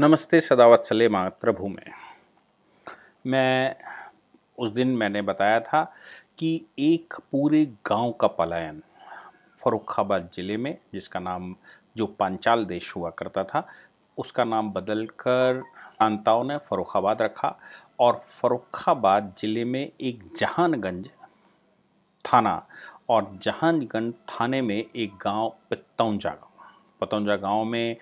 नमस्ते सदावत्सले सले मातृभू में मैं उस दिन मैंने बताया था कि एक पूरे गांव का पलायन फरुखाबाद ज़िले में जिसका नाम जो पांचाल देश हुआ करता था उसका नाम बदलकर अंताओं ने फरुखाबाद रखा और फरुखाबाद ज़िले में एक जहानगंज थाना और जहानगंज थाने में एक गांव पित्तौंजा गाँव पतंजा गांव में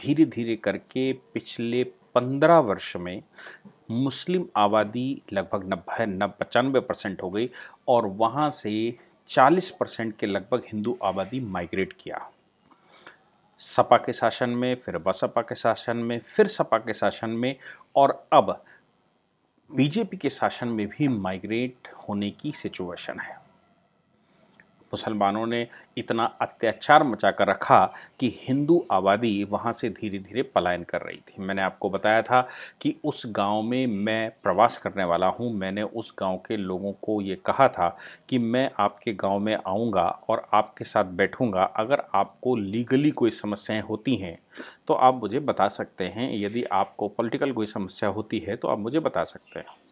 धीरे धीरे करके पिछले पंद्रह वर्ष में मुस्लिम आबादी लगभग नब्बे नब पचानवे परसेंट हो गई और वहाँ से चालीस परसेंट के लगभग हिंदू आबादी माइग्रेट किया सपा के शासन में फिर बसपा के शासन में फिर सपा के शासन में और अब बीजेपी के शासन में भी माइग्रेट होने की सिचुएशन है मुसलमानों ने इतना अत्याचार मचा कर रखा कि हिंदू आबादी वहाँ से धीरे धीरे पलायन कर रही थी मैंने आपको बताया था कि उस गांव में मैं प्रवास करने वाला हूँ मैंने उस गांव के लोगों को ये कहा था कि मैं आपके गांव में आऊँगा और आपके साथ बैठूँगा अगर आपको लीगली कोई समस्याएँ होती हैं तो आप मुझे बता सकते हैं यदि आपको पॉलिटिकल कोई समस्या होती है तो आप मुझे बता सकते हैं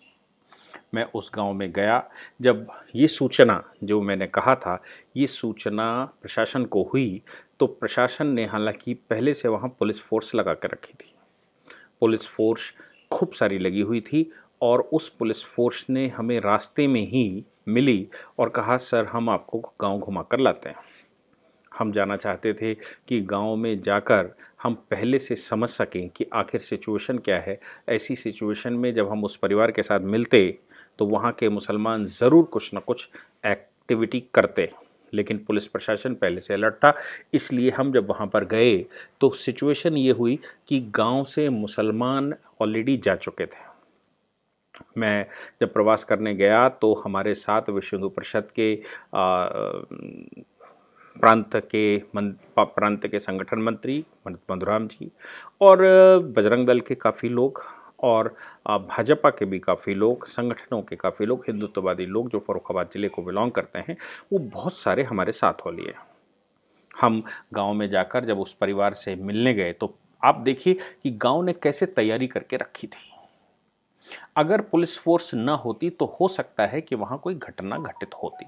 मैं उस गांव में गया जब ये सूचना जो मैंने कहा था ये सूचना प्रशासन को हुई तो प्रशासन ने हालांकि पहले से वहाँ पुलिस फोर्स लगा कर रखी थी पुलिस फोर्स खूब सारी लगी हुई थी और उस पुलिस फोर्स ने हमें रास्ते में ही मिली और कहा सर हम आपको गांव घुमा कर लाते हैं हम जाना चाहते थे कि गांव में जाकर हम पहले से समझ सकें कि आखिर सिचुएशन क्या है ऐसी सिचुएशन में जब हम उस परिवार के साथ मिलते तो वहाँ के मुसलमान ज़रूर कुछ ना कुछ एक्टिविटी करते लेकिन पुलिस प्रशासन पहले से अलर्ट था इसलिए हम जब वहाँ पर गए तो सिचुएशन ये हुई कि गांव से मुसलमान ऑलरेडी जा चुके थे मैं जब प्रवास करने गया तो हमारे साथ विश्व हिंदू परिषद के आ, प्रांत के प्रांत के संगठन मंत्री मधुराम जी और बजरंग दल के काफ़ी लोग और भाजपा के भी काफ़ी लोग संगठनों के काफ़ी लोग हिंदुत्ववादी लोग जो फरुखाबाद ज़िले को बिलोंग करते हैं वो बहुत सारे हमारे साथ हो लिए हम गांव में जाकर जब उस परिवार से मिलने गए तो आप देखिए कि गांव ने कैसे तैयारी करके रखी थी अगर पुलिस फोर्स न होती तो हो सकता है कि वहाँ कोई घटना घटित होती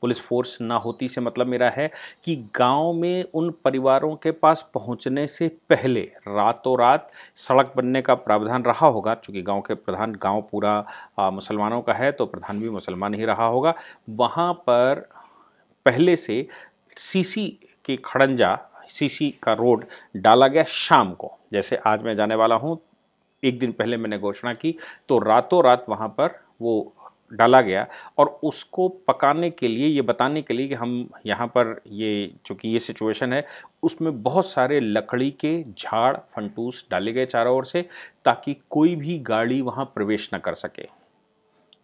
पुलिस फोर्स ना होती से मतलब मेरा है कि गांव में उन परिवारों के पास पहुंचने से पहले रातों रात सड़क बनने का प्रावधान रहा होगा क्योंकि गांव के प्रधान गांव पूरा मुसलमानों का है तो प्रधान भी मुसलमान ही रहा होगा वहाँ पर पहले से सीसी के खड़ंजा सीसी का रोड डाला गया शाम को जैसे आज मैं जाने वाला हूँ एक दिन पहले मैंने घोषणा की तो रातों रात वहाँ पर वो डाला गया और उसको पकाने के लिए ये बताने के लिए कि हम यहाँ पर ये चूँकि ये सिचुएशन है उसमें बहुत सारे लकड़ी के झाड़ फंटूस डाले गए चारों ओर से ताकि कोई भी गाड़ी वहाँ प्रवेश न कर सके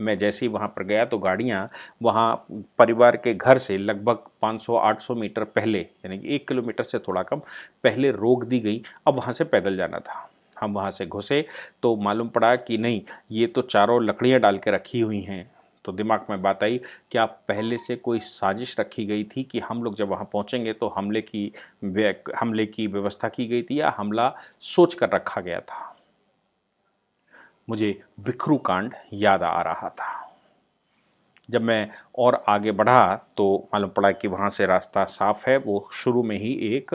मैं जैसे ही वहाँ पर गया तो गाड़ियाँ वहाँ परिवार के घर से लगभग 500-800 मीटर पहले यानी कि एक किलोमीटर से थोड़ा कम पहले रोक दी गई अब वहाँ से पैदल जाना था हम वहाँ से घुसे तो मालूम पड़ा कि नहीं ये तो चारों लकड़ियाँ डाल के रखी हुई हैं तो दिमाग में बात आई क्या पहले से कोई साजिश रखी गई थी कि हम लोग जब वहाँ पहुँचेंगे तो हमले की हमले की व्यवस्था की गई थी या हमला सोच कर रखा गया था मुझे बिखरू कांड याद आ रहा था जब मैं और आगे बढ़ा तो मालूम पड़ा कि वहाँ से रास्ता साफ़ है वो शुरू में ही एक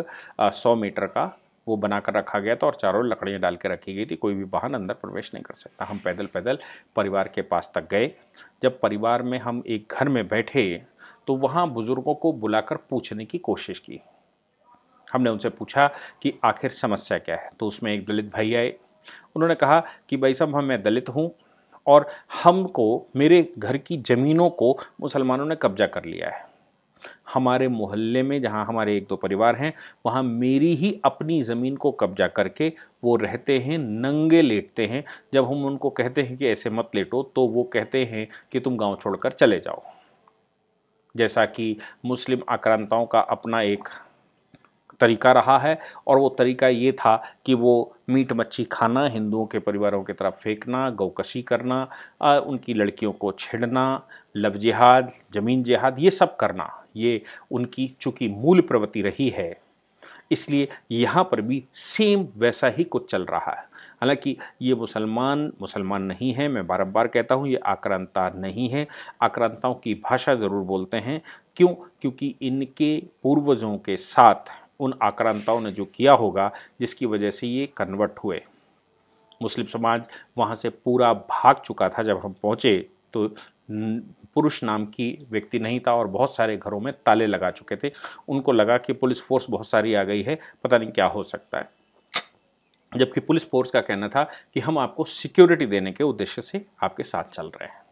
सौ मीटर का वो बनाकर रखा गया था और चारों लकड़ियाँ डाल के रखी गई थी कोई भी वाहन अंदर प्रवेश नहीं कर सकता हम पैदल पैदल परिवार के पास तक गए जब परिवार में हम एक घर में बैठे तो वहाँ बुज़ुर्गों को बुलाकर पूछने की कोशिश की हमने उनसे पूछा कि आखिर समस्या क्या है तो उसमें एक दलित भाई आए उन्होंने कहा कि भाई साहब मैं दलित हूँ और हमको मेरे घर की ज़मीनों को मुसलमानों ने कब्जा कर लिया है हमारे मोहल्ले में जहाँ हमारे एक दो परिवार हैं वहाँ मेरी ही अपनी ज़मीन को कब्जा करके वो रहते हैं नंगे लेटते हैं जब हम उनको कहते हैं कि ऐसे मत लेटो तो वो कहते हैं कि तुम गांव छोड़कर चले जाओ जैसा कि मुस्लिम आक्रांताओं का अपना एक तरीका रहा है और वो तरीका ये था कि वो मीट मच्छी खाना हिंदुओं के परिवारों की तरफ फेंकना गौकशी करना उनकी लड़कियों को छेड़ना लव जिहाद ज़मीन जिहाद ये सब करना ये उनकी चूँकि मूल प्रवृत्ति रही है इसलिए यहाँ पर भी सेम वैसा ही कुछ चल रहा है हालांकि ये मुसलमान मुसलमान नहीं है मैं बार बार कहता हूँ ये आक्रांता नहीं है आक्रांताओं की भाषा ज़रूर बोलते हैं क्यों क्योंकि इनके पूर्वजों के साथ उन आक्रांताओं ने जो किया होगा जिसकी वजह से ये कन्वर्ट हुए मुस्लिम समाज वहाँ से पूरा भाग चुका था जब हम पहुँचे तो पुरुष नाम की व्यक्ति नहीं था और बहुत सारे घरों में ताले लगा चुके थे उनको लगा कि पुलिस फोर्स बहुत सारी आ गई है पता नहीं क्या हो सकता है जबकि पुलिस फोर्स का कहना था कि हम आपको सिक्योरिटी देने के उद्देश्य से आपके साथ चल रहे हैं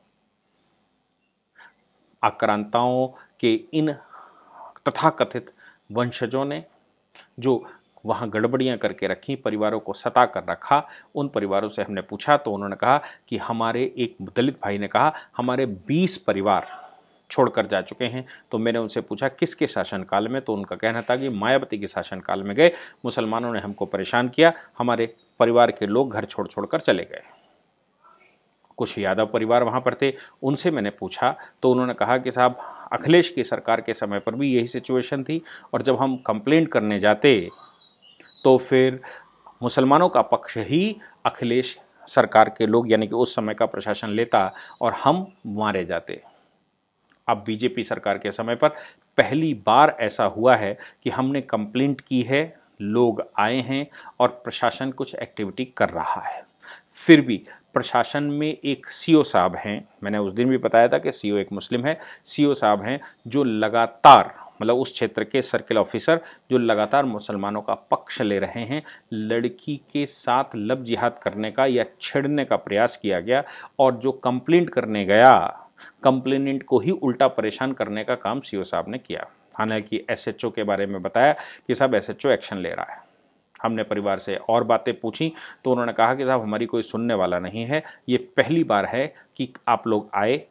आक्रांताओं के इन तथाकथित वंशजों ने जो वहाँ गड़बड़ियाँ करके रखी परिवारों को सता कर रखा उन परिवारों से हमने पूछा तो उन्होंने कहा कि हमारे एक दलित भाई ने कहा हमारे बीस परिवार छोड़कर जा चुके हैं तो मैंने उनसे पूछा किसके शासनकाल में तो उनका कहना था कि मायावती के शासनकाल में गए मुसलमानों ने हमको परेशान किया हमारे परिवार के लोग घर छोड़ छोड़ कर चले गए कुछ यादव परिवार वहाँ पर थे उनसे मैंने पूछा तो उन्होंने कहा कि साहब अखिलेश की सरकार के समय पर भी यही सिचुएशन थी और जब हम कंप्लेंट करने जाते तो फिर मुसलमानों का पक्ष ही अखिलेश सरकार के लोग यानी कि उस समय का प्रशासन लेता और हम मारे जाते अब बीजेपी सरकार के समय पर पहली बार ऐसा हुआ है कि हमने कंप्लेंट की है लोग आए हैं और प्रशासन कुछ एक्टिविटी कर रहा है फिर भी प्रशासन में एक सीओ साहब हैं मैंने उस दिन भी बताया था कि सीओ एक मुस्लिम है सीओ साहब हैं जो लगातार मतलब उस क्षेत्र के सर्किल ऑफिसर जो लगातार मुसलमानों का पक्ष ले रहे हैं लड़की के साथ लब जिहाद करने का या छेड़ने का प्रयास किया गया और जो कंप्लेंट करने गया कंप्लेनेंट को ही उल्टा परेशान करने का काम सी साहब ने किया हालांकि एसएचओ के बारे में बताया कि साहब एसएचओ एक्शन ले रहा है हमने परिवार से और बातें पूछी तो उन्होंने कहा कि साहब हमारी कोई सुनने वाला नहीं है ये पहली बार है कि आप लोग आए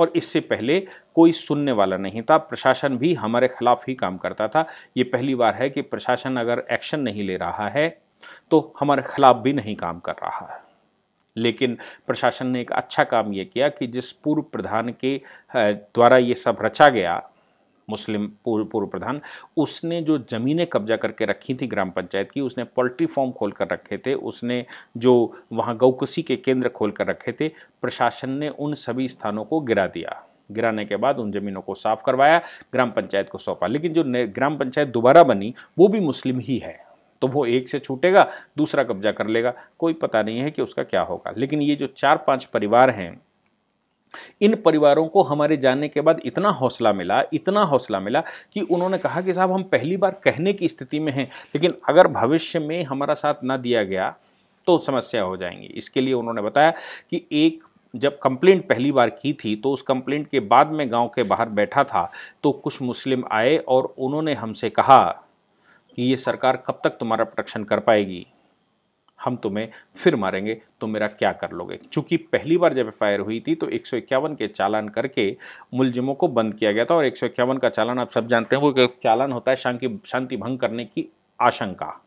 और इससे पहले कोई सुनने वाला नहीं था प्रशासन भी हमारे खिलाफ ही काम करता था ये पहली बार है कि प्रशासन अगर एक्शन नहीं ले रहा है तो हमारे खिलाफ भी नहीं काम कर रहा है लेकिन प्रशासन ने एक अच्छा काम ये किया कि जिस पूर्व प्रधान के द्वारा ये सब रचा गया मुस्लिम पूर्व पूर्व प्रधान उसने जो ज़मीनें कब्जा करके रखी थी ग्राम पंचायत की उसने पोल्ट्री फॉर्म खोल कर रखे थे उसने जो वहाँ गौकसी के केंद्र खोल कर रखे थे प्रशासन ने उन सभी स्थानों को गिरा दिया गिराने के बाद उन ज़मीनों को साफ करवाया ग्राम पंचायत को सौंपा लेकिन जो ग्राम पंचायत दोबारा बनी वो भी मुस्लिम ही है तो वो एक से छूटेगा दूसरा कब्जा कर लेगा कोई पता नहीं है कि उसका क्या होगा लेकिन ये जो चार पांच परिवार हैं इन परिवारों को हमारे जाने के बाद इतना हौसला मिला इतना हौसला मिला कि उन्होंने कहा कि साहब हम पहली बार कहने की स्थिति में हैं लेकिन अगर भविष्य में हमारा साथ ना दिया गया तो समस्या हो जाएंगी इसके लिए उन्होंने बताया कि एक जब कंप्लेंट पहली बार की थी तो उस कंप्लेंट के बाद मैं गांव के बाहर बैठा था तो कुछ मुस्लिम आए और उन्होंने हमसे कहा कि ये सरकार कब तक तुम्हारा प्रोटेक्शन कर पाएगी हम तुम्हें फिर मारेंगे तो मेरा क्या कर लोगे चूंकि पहली बार जब एफ हुई थी तो एक के चालान करके मुलजिमों को बंद किया गया था और एक का चालान आप सब जानते हैं वो चालान होता है शांति शांति भंग करने की आशंका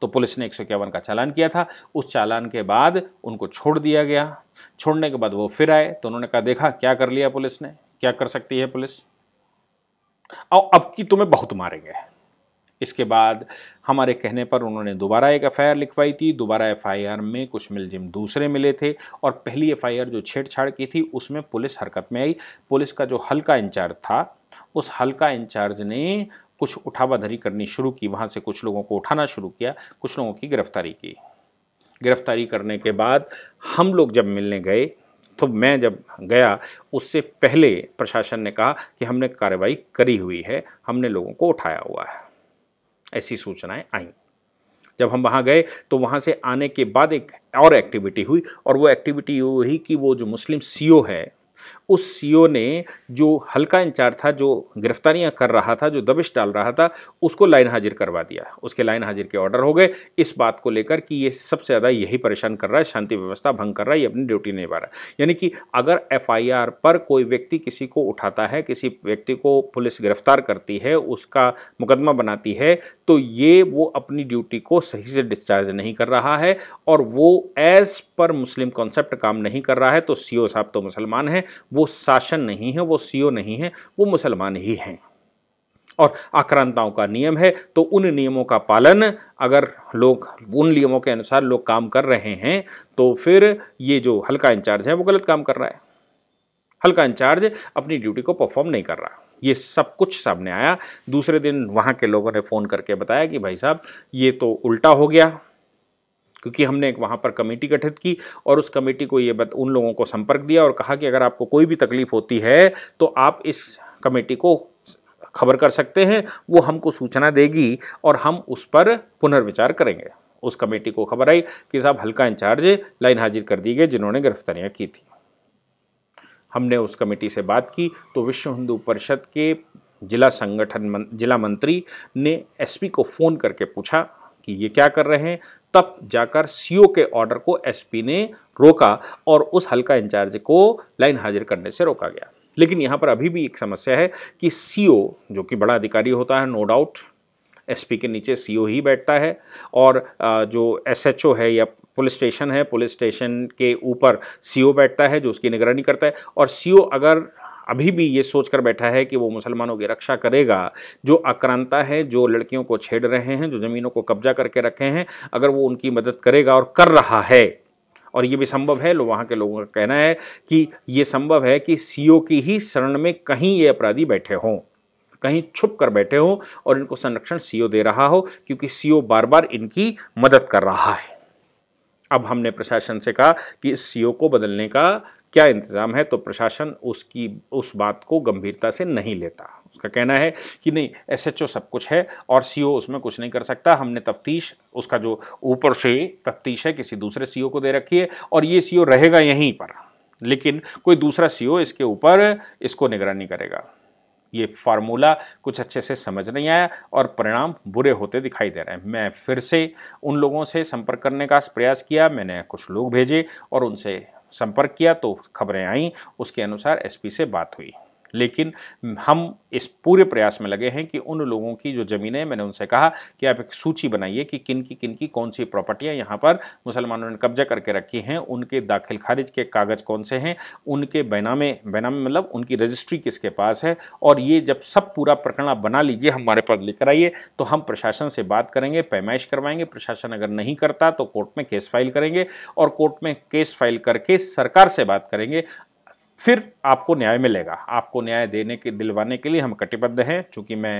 तो पुलिस ने एक का चालान किया था उस चालान के बाद उनको छोड़ दिया गया छोड़ने के बाद वो फिर आए तो उन्होंने कहा देखा क्या कर लिया पुलिस ने क्या कर सकती है पुलिस और अब की तुम्हें बहुत मारेंगे इसके बाद हमारे कहने पर उन्होंने दोबारा एक एफआईआर लिखवाई थी दोबारा एफआईआर में कुछ मिलजिम दूसरे मिले थे और पहली एफआईआर जो छेड़छाड़ की थी उसमें पुलिस हरकत में आई पुलिस का जो हल्का इंचार्ज था उस हल्का इंचार्ज ने कुछ उठावाधरी करनी शुरू की वहाँ से कुछ लोगों को उठाना शुरू किया कुछ लोगों की गिरफ्तारी की गिरफ्तारी करने के बाद हम लोग जब मिलने गए तो मैं जब गया उससे पहले प्रशासन ने कहा कि हमने कार्रवाई करी हुई है हमने लोगों को उठाया हुआ है ऐसी सूचनाएं आई जब हम वहाँ गए तो वहाँ से आने के बाद एक और एक्टिविटी हुई और वो एक्टिविटी हुई कि वो जो मुस्लिम सीईओ है उस सीओ ने जो हल्का इंचार्ज था जो गिरफ्तारियां कर रहा था जो दबिश डाल रहा था उसको लाइन हाजिर करवा दिया उसके लाइन हाजिर के ऑर्डर हो गए इस बात को लेकर कि ये सबसे ज़्यादा यही परेशान कर रहा है शांति व्यवस्था भंग कर रहा है ये अपनी ड्यूटी नहीं निभा रहा यानी कि अगर एफ पर कोई व्यक्ति किसी को उठाता है किसी व्यक्ति को पुलिस गिरफ्तार करती है उसका मुकदमा बनाती है तो ये वो अपनी ड्यूटी को सही से डिस्चार्ज नहीं कर रहा है और वो एज पर मुस्लिम कॉन्सेप्ट काम नहीं कर रहा है तो सी साहब तो मुसलमान हैं वो वो शासन नहीं है वो सीओ नहीं है वो मुसलमान ही हैं और आक्रांताओं का नियम है तो उन नियमों का पालन अगर लोग उन नियमों के अनुसार लोग काम कर रहे हैं तो फिर ये जो हल्का इंचार्ज है वो गलत काम कर रहा है हल्का इंचार्ज अपनी ड्यूटी को परफॉर्म नहीं कर रहा ये सब कुछ सामने आया दूसरे दिन वहाँ के लोगों ने फ़ोन करके बताया कि भाई साहब ये तो उल्टा हो गया क्योंकि हमने एक वहाँ पर कमेटी गठित की और उस कमेटी को ये बत, उन लोगों को संपर्क दिया और कहा कि अगर आपको कोई भी तकलीफ होती है तो आप इस कमेटी को खबर कर सकते हैं वो हमको सूचना देगी और हम उस पर पुनर्विचार करेंगे उस कमेटी को खबर आई कि साहब हल्का इंचार्ज लाइन हाजिर कर दी गए जिन्होंने गिरफ्तारियाँ की थी हमने उस कमेटी से बात की तो विश्व हिंदू परिषद के जिला संगठन मं, जिला मंत्री ने एसपी को फ़ोन करके पूछा कि ये क्या कर रहे हैं तब जाकर सीओ के ऑर्डर को एसपी ने रोका और उस हल्का इंचार्ज को लाइन हाजिर करने से रोका गया लेकिन यहाँ पर अभी भी एक समस्या है कि सीओ जो कि बड़ा अधिकारी होता है नो डाउट एसपी के नीचे सीओ ही बैठता है और जो एसएचओ है या पुलिस स्टेशन है पुलिस स्टेशन के ऊपर सीओ बैठता है जो उसकी निगरानी करता है और सीओ अगर अभी भी ये सोचकर बैठा है कि वो मुसलमानों की रक्षा करेगा जो आक्रांता है जो लड़कियों को छेड़ रहे हैं जो ज़मीनों को कब्जा करके रखे हैं अगर वो उनकी मदद करेगा और कर रहा है और ये भी संभव है वहाँ के लोगों का कहना है कि ये संभव है कि सी की ही शरण में कहीं ये अपराधी बैठे हों कहीं छुप कर बैठे हों और इनको संरक्षण सीओ दे रहा हो क्योंकि सीओ बार बार इनकी मदद कर रहा है अब हमने प्रशासन से कहा कि इस सीओ को बदलने का क्या इंतज़ाम है तो प्रशासन उसकी उस बात को गंभीरता से नहीं लेता उसका कहना है कि नहीं एसएचओ सब कुछ है और सीओ e उसमें कुछ नहीं कर सकता हमने तफ्तीश उसका जो ऊपर से तफ्तीश है किसी दूसरे सीओ e को दे रखी है और ये सीओ e रहेगा यहीं पर लेकिन कोई दूसरा सीओ इसके ऊपर इसको निगरानी करेगा ये फार्मूला कुछ अच्छे से समझ नहीं आया और परिणाम बुरे होते दिखाई दे रहे हैं मैं फिर से उन लोगों से संपर्क करने का प्रयास किया मैंने कुछ लोग भेजे और उनसे संपर्क किया तो खबरें आईं उसके अनुसार एसपी से बात हुई लेकिन हम इस पूरे प्रयास में लगे हैं कि उन लोगों की जो ज़मीनें मैंने उनसे कहा कि आप एक सूची बनाइए कि किन की किन की कौन सी प्रॉपर्टियाँ यहाँ पर मुसलमानों ने कब्जा करके रखी हैं उनके दाखिल खारिज के कागज़ कौन से हैं उनके बैनामे बैनामे मतलब उनकी रजिस्ट्री किसके पास है और ये जब सब पूरा प्रकरण बना लीजिए हमारे पास लेकर आइए तो हम प्रशासन से बात करेंगे पैमाइश करवाएंगे प्रशासन अगर नहीं करता तो कोर्ट में केस फाइल करेंगे और कोर्ट में केस फाइल करके सरकार से बात करेंगे फिर आपको न्याय मिलेगा आपको न्याय देने के दिलवाने के लिए हम कटिबद्ध हैं चूँकि मैं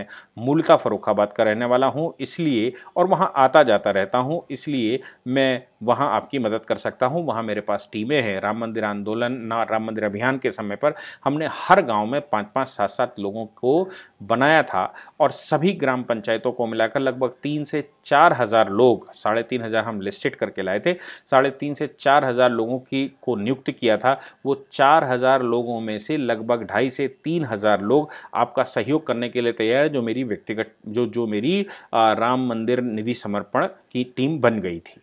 मूलता फ़रुखाबाद का रहने वाला हूँ इसलिए और वहाँ आता जाता रहता हूँ इसलिए मैं वहाँ आपकी मदद कर सकता हूँ वहाँ मेरे पास टीमें हैं राम मंदिर आंदोलन ना राम मंदिर अभियान के समय पर हमने हर गांव में पाँच पाँच सात सात लोगों को बनाया था और सभी ग्राम पंचायतों को मिलाकर लगभग तीन से चार हज़ार लोग साढ़े तीन हज़ार हम लिस्टेड करके लाए थे साढ़े तीन से चार हज़ार लोगों की को नियुक्त किया था वो चार हज़ार लोगों में से लगभग ढाई से तीन हज़ार लोग आपका सहयोग करने के लिए तैयार है जो मेरी व्यक्तिगत जो जो मेरी राम मंदिर निधि समर्पण की टीम बन गई थी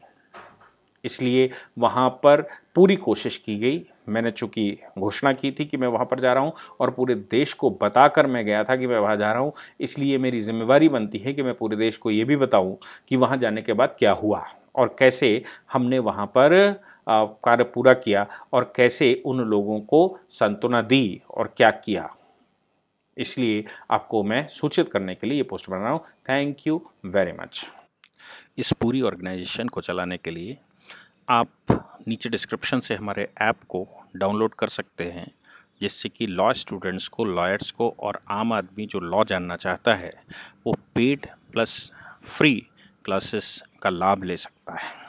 इसलिए वहाँ पर पूरी कोशिश की गई मैंने चूँकि घोषणा की थी कि मैं वहाँ पर जा रहा हूँ और पूरे देश को बताकर मैं गया था कि मैं वहाँ जा रहा हूँ इसलिए मेरी जिम्मेवारी बनती है कि मैं पूरे देश को ये भी बताऊँ कि वहाँ जाने के बाद क्या हुआ और कैसे हमने वहाँ पर कार्य पूरा किया और कैसे उन लोगों को सांत्वना दी और क्या किया इसलिए आपको मैं सूचित करने के लिए ये पोस्ट बना रहा हूँ थैंक यू वेरी मच इस पूरी ऑर्गेनाइजेशन को चलाने के लिए आप नीचे डिस्क्रिप्शन से हमारे ऐप को डाउनलोड कर सकते हैं जिससे कि लॉ स्टूडेंट्स को लॉयर्स को और आम आदमी जो लॉ जानना चाहता है वो पेड प्लस फ्री क्लासेस का लाभ ले सकता है